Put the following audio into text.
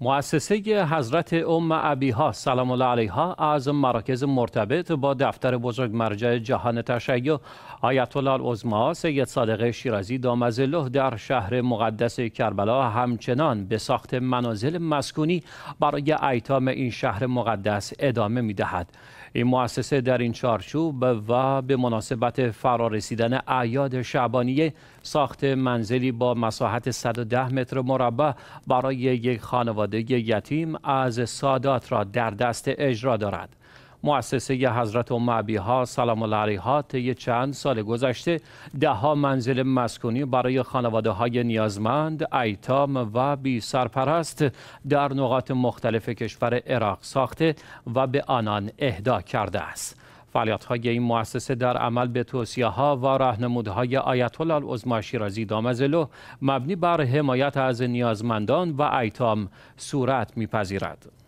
مؤسسه حضرت ام عبیها سلام الله علیها از مراکز مرتبط با دفتر بزرگ مرجع جهان تشیع آیت الله العظما سید صادق شیرازی دامزله در شهر مقدس کربلا همچنان به ساخت منازل مسکونی برای ایتام این شهر مقدس ادامه می دهد. این مؤسسه در این چارچوب و به مناسبت فرارسیدن اعیاد شعبانیه ساخت منزلی با مساحت 110 متر مربع برای یک خانواده خانواده یتیم از سادات را در دست اجرا دارد مؤسسه حضرت امعبی ها سلام الله علیها طی چند سال گذشته دهها منزل مسکونی برای خانواده های نیازمند، ایتام و بی سرپرست در نقاط مختلف کشور عراق ساخته و به آنان اهدا کرده است. فعالیت این مؤسسه در عمل به توصیه ها و راهنمودهای آیت الله العظما شیرازی دامزلو مبنی بر حمایت از نیازمندان و ایتام صورت میپذیرد.